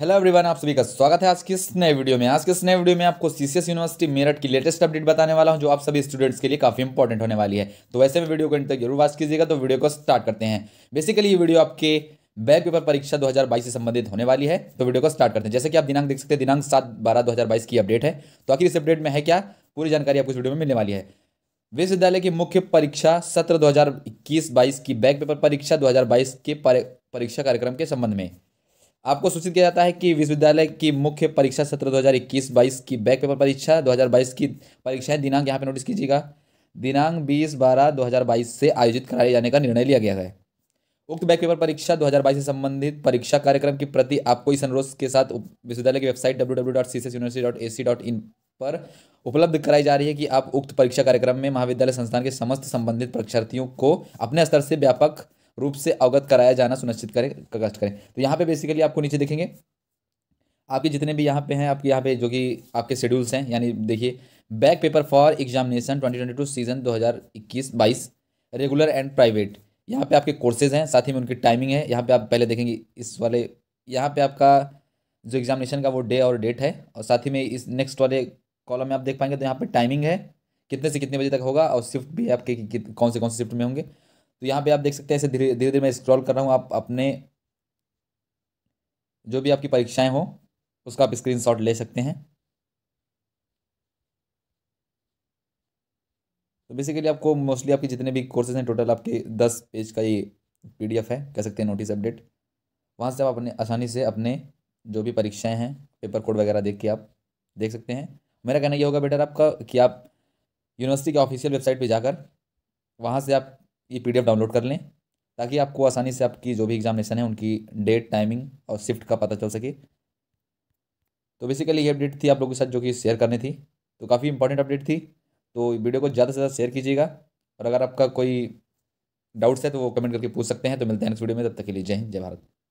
hello everyone आप सभी का स्वागत है आज की इस नए वीडियो में आज के इस नए वीडियो में आपको सीसीएस यूनिवर्सिटी मेरठ की लेटेस्ट अपडेट बताने वाला हूं जो आप सभी स्टूडेंट्स के लिए काफी इंपॉर्टेंट होने वाली है तो वैसे में वीडियो को इंटर जरूर वॉच कीजिएगा तो वीडियो को स्टार्ट करते हैं बेसिकली ये वीडियो आपके बैक पेपर परीक्षा दो से संबंधित होने वाली है तो वीडियो को स्टार्ट करते हैं जैसे कि आप दिनांक देख सकते हैं दिनांक सात बारह दो की अपडेट है तो आखिर इस अपडेट में है क्या पूरी जानकारी आपको इस वीडियो में मिलने वाली है विश्वविद्यालय की मुख्य परीक्षा सत्र दो हजार की बैक पेपर परीक्षा दो के परीक्षा कार्यक्रम के संबंध में आपको सूचित किया जाता है कि विश्वविद्यालय की मुख्य परीक्षा सत्र 2021-22 की बैक पेपर परीक्षा 2022 की परीक्षाएं दिनांक यहाँ पे नोटिस कीजिएगा दिनांक 20 बारह 2022 से आयोजित कराए जाने का निर्णय लिया गया है उक्त बैक पेपर परीक्षा 2022 से संबंधित परीक्षा कार्यक्रम की प्रति आपको इस अनुरोध के साथ विश्वविद्यालय की वेबसाइट डब्ल्यू e पर उपलब्ध कराई जा रही है कि आप उक्त परीक्षा कार्यक्रम में महाविद्यालय संस्थान के समस्त संबंधित परीक्षार्थियों को अपने स्तर से व्यापक रूप से अवगत कराया जाना सुनिश्चित करें कष्ट करें तो यहाँ पे बेसिकली आपको नीचे देखेंगे आपके जितने भी यहाँ पे हैं आपके यहाँ पे जो कि आपके शेड्यूल्स हैं यानी देखिए back paper for examination twenty twenty two season दो हज़ार इक्कीस बाईस रेगुलर एंड प्राइवेट यहाँ पे आपके कोर्सेज हैं साथ ही में उनकी टाइमिंग है यहाँ पे आप पहले देखेंगे इस वाले यहाँ पे आपका जो एग्जामिनेशन का वो डे और डेट है और साथ ही में इस नेक्स्ट वाले कॉलम में आप देख पाएंगे तो यहाँ पर टाइमिंग है कितने से कितने बजे तक होगा और शिफ्ट भी आपके कौन से कौन से शिफ्ट में होंगे तो यहाँ पे आप देख सकते हैं ऐसे धीरे धीरे धीरे मैं स्क्रॉल कर रहा हूँ आप अपने जो भी आपकी परीक्षाएं हो उसका आप स्क्रीनशॉट ले सकते हैं तो बेसिकली आपको मोस्टली आपके जितने भी कोर्सेज हैं टोटल आपके दस पेज का ये पीडीएफ है कह सकते हैं नोटिस अपडेट वहाँ से आप अपने आसानी से अपने जो भी परीक्षाएं हैं पेपर कोड वगैरह देख के आप देख सकते हैं मेरा कहना ये होगा बेटर आपका कि आप यूनिवर्सिटी के ऑफिशियल वेबसाइट पे जाकर वहाँ से आप ये पी डाउनलोड कर लें ताकि आपको आसानी से आपकी जो भी एग्जामिनेशन है उनकी डेट टाइमिंग और शिफ्ट का पता चल सके तो बेसिकली ये अपडेट थी आप लोगों के साथ जो कि शेयर करनी थी तो काफ़ी इंपॉर्टेंट अपडेट थी तो वीडियो को ज़्यादा से ज़्यादा शेयर कीजिएगा और अगर आपका कोई डाउट्स है तो वो कमेंट करके पूछ सकते हैं तो मिलते हैं नेक्स्ट वीडियो में तब तक के लिए जय हिंद जय भारत